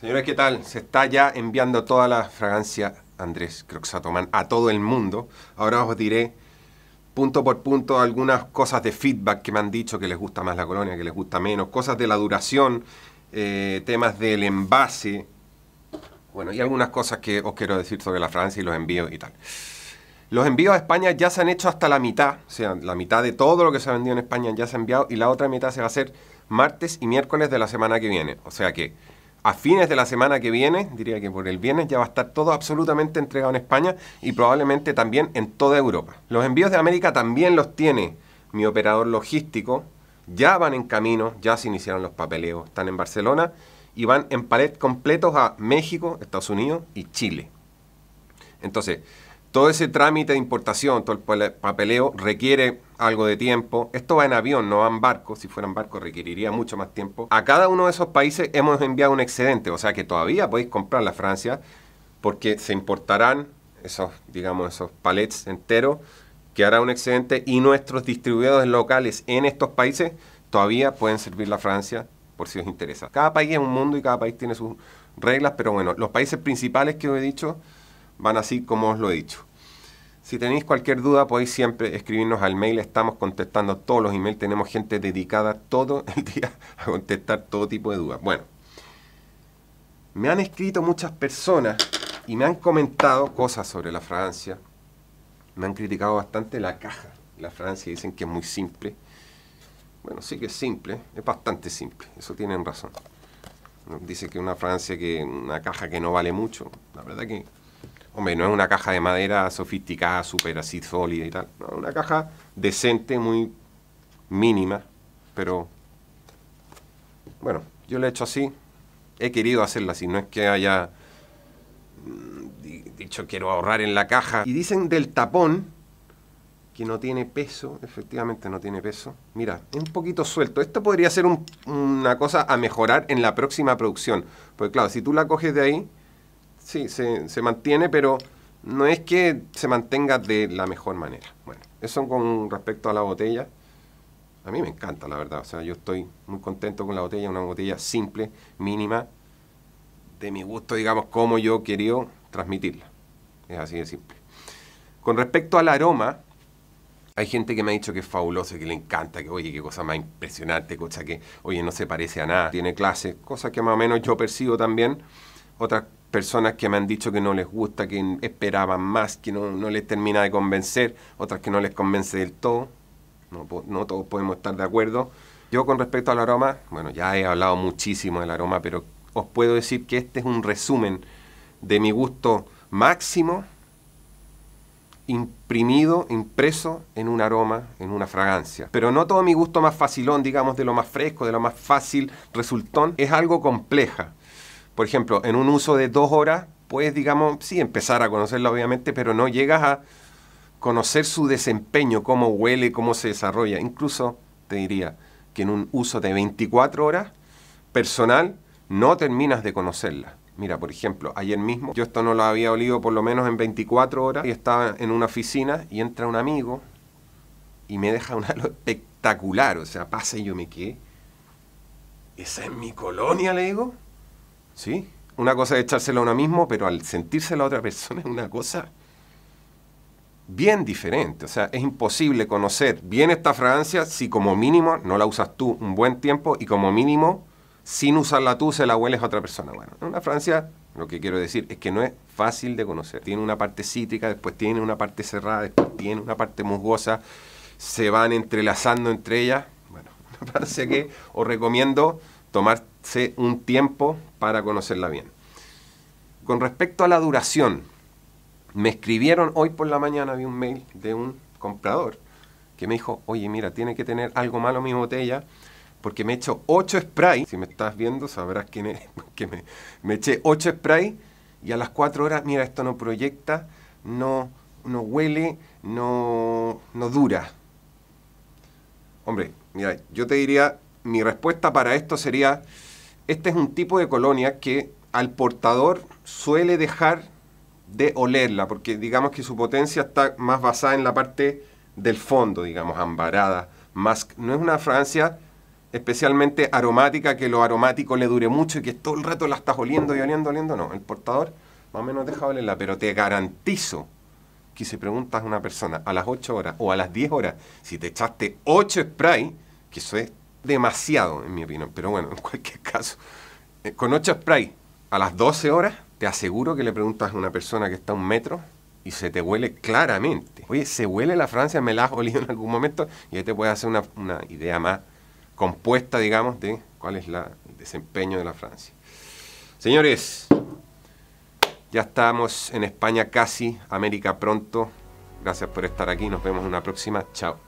Señores, ¿qué tal? Se está ya enviando toda la fragancia Andrés Croxatoman a todo el mundo. Ahora os diré punto por punto algunas cosas de feedback que me han dicho que les gusta más la colonia, que les gusta menos, cosas de la duración, eh, temas del envase, bueno, y algunas cosas que os quiero decir sobre la fragancia y los envíos y tal. Los envíos a España ya se han hecho hasta la mitad, o sea, la mitad de todo lo que se ha vendido en España ya se ha enviado y la otra mitad se va a hacer martes y miércoles de la semana que viene. O sea que a fines de la semana que viene, diría que por el viernes, ya va a estar todo absolutamente entregado en España y probablemente también en toda Europa. Los envíos de América también los tiene mi operador logístico. Ya van en camino, ya se iniciaron los papeleos, están en Barcelona y van en palet completos a México, Estados Unidos y Chile. Entonces, todo ese trámite de importación, todo el papeleo requiere algo de tiempo. Esto va en avión, no va en barco. Si fueran barco requeriría mucho más tiempo. A cada uno de esos países hemos enviado un excedente, o sea que todavía podéis comprar la Francia porque se importarán esos, digamos, esos palets enteros que hará un excedente y nuestros distribuidores locales en estos países todavía pueden servir la Francia por si os interesa. Cada país es un mundo y cada país tiene sus reglas, pero bueno, los países principales que os he dicho van así como os lo he dicho. Si tenéis cualquier duda, podéis siempre escribirnos al mail. Estamos contestando todos los emails. Tenemos gente dedicada todo el día a contestar todo tipo de dudas. Bueno, me han escrito muchas personas y me han comentado cosas sobre la fragancia. Me han criticado bastante la caja. La fragancia dicen que es muy simple. Bueno, sí que es simple, es bastante simple. Eso tienen razón. Dicen que una fragancia que una caja que no vale mucho. La verdad que Hombre, no es una caja de madera sofisticada, súper así sólida y tal. una caja decente, muy mínima, pero bueno, yo la he hecho así. He querido hacerla así, no es que haya mm, dicho quiero ahorrar en la caja. Y dicen del tapón que no tiene peso, efectivamente no tiene peso. Mira, es un poquito suelto. Esto podría ser una cosa a mejorar en la próxima producción. Porque claro, si tú la coges de ahí, Sí, se, mantiene, pero no es que se mantenga de la mejor manera. Bueno, eso con respecto a la botella. A mí me encanta, la verdad. O sea, yo estoy muy contento con la botella, una botella simple, mínima, de mi gusto, digamos, como yo quería transmitirla. Es así de simple. Con respecto al aroma, hay gente que me ha dicho que es fabuloso, que le encanta, que oye, qué cosa más impresionante, cosa que, oye, no se parece a nada, tiene clase. cosas que más o menos yo percibo también. Otras personas que me han dicho que no les gusta, que esperaban más, que no, les termina de convencer, otras que no les convence del todo. No, no todos podemos estar de acuerdo. Yo con respecto al aroma, bueno, ya he hablado muchísimo del aroma, pero os puedo decir que este es un resumen de mi gusto máximo imprimido, impreso en un aroma, en una fragancia. Pero no todo mi gusto más facilón, digamos, de lo más fresco, de lo más fácil, resultón, es algo compleja por ejemplo, en un uso de dos horas, puedes, digamos, sí, empezar a conocerla, obviamente, pero no llegas a conocer su desempeño, cómo huele, cómo se desarrolla. Incluso te diría que en un uso de 24 horas personal, no terminas de conocerla. Mira, por ejemplo, ayer mismo, yo esto no lo había olido por lo menos en 24 horas y estaba en una oficina y entra un amigo y me deja un halo espectacular. O sea, pasa y yo me quedé. ¿Esa es mi colonia? Le digo. ¿Sí? Una cosa es echársela a uno mismo, pero al sentirse la otra persona es una cosa bien diferente. O sea, es imposible conocer bien esta fragancia si como mínimo no la usas tú un buen tiempo y como mínimo sin usarla tú se la hueles a otra persona. Bueno, una fragancia, lo que quiero decir es que no es fácil de conocer. Tiene una parte cítrica, después tiene una parte cerrada, después tiene una parte musgosa, se van entrelazando entre ellas. Bueno, una fragancia que os recomiendo tomarse un tiempo para conocerla bien. Con respecto a la duración, me escribieron hoy por la mañana, vi un mail de un comprador que me dijo, oye, mira, tiene que tener algo malo mi botella, porque me he hecho 8 sprays. Si me estás viendo, sabrás quién es, que me, eché 8 sprays y a las 4 horas, mira, esto no proyecta, no, no huele, no, no dura. Hombre, mira, yo te diría, mi respuesta para esto sería, este es un tipo de colonia que al portador suele dejar de olerla, porque digamos que su potencia está más basada en la parte del fondo, digamos, ambarada. Más, no es una fragancia especialmente aromática, que lo aromático le dure mucho y que todo el rato la estás oliendo y oliendo, oliendo, no. El portador más o menos deja olerla, pero te garantizo que si preguntas a una persona a las 8 horas o a las 10 horas, si te echaste 8 sprays, que eso es demasiado, en mi opinión. Pero bueno, en cualquier caso, eh, con ocho spray a las 12 horas, te aseguro que le preguntas a una persona que está a un metro y se te huele claramente. Oye, se huele la Francia, me la has olido en algún momento y ahí te puedes hacer una, idea más compuesta, digamos, de cuál es la, el desempeño de la Francia. Señores, ya estamos en España casi, América pronto. Gracias por estar aquí, nos vemos en una próxima. Chao.